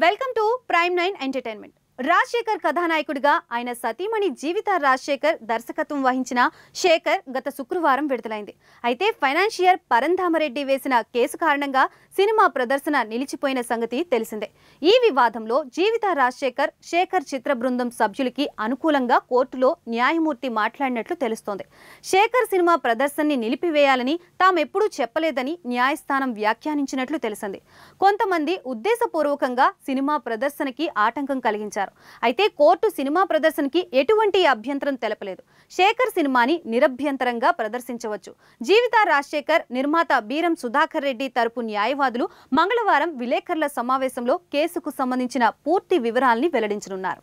Welcome to Prime 9 Entertainment. Rajasekhar కథానాయకుడిగా ఆయన సతీమణి జీవిత రాజశేఖర్ దర్శకత్వం వహించిన శేఖర్ గత శుక్రవారం విడుదలైంది అయితే ఫైనాన్షియర్ పరంధామరెడ్డి వేసిన కేసు కారణంగా సినిమా ప్రదర్శన నిలిచిపోయిన సంగతి తెలిసిందే ఈ వివాదంలో జీవిత రాజశేఖర్ శేఖర్ చిత్ర బృందం సభ్యులకి అనుకూలంగా కోర్టులో న్యాయమూర్తి మాట్లాడినట్లు తెలుస్తోంది శేఖర్ సినిమా ప్రదర్శనని నిలిపివేయాలని తామెప్పుడూ చెప్పలేదని న్యాయస్థానం వ్యాఖ్యానించినట్లు తెలిసింది కొంతమంది ఉద్దేశపూర్వకంగా సినిమా ప్రదర్శనకి ఆటంకం కలిగించారు చేశారు అయితే కోర్టు సినిమా ప్రదర్శనకి ఎటువంటి అభ్యంతరం తెలపలేదు శేఖర్ సినిమాని నిరభ్యంతరంగా ప్రదర్శించవచ్చు జీవిత రాజశేఖర్ నిర్మాత బీరం సుధాకర్ రెడ్డి తరపు న్యాయవాదులు మంగళవారం విలేకరుల సమావేశంలో కేసుకు సంబంధించిన పూర్తి వివరాల్ని వెల్లడించనున్నారు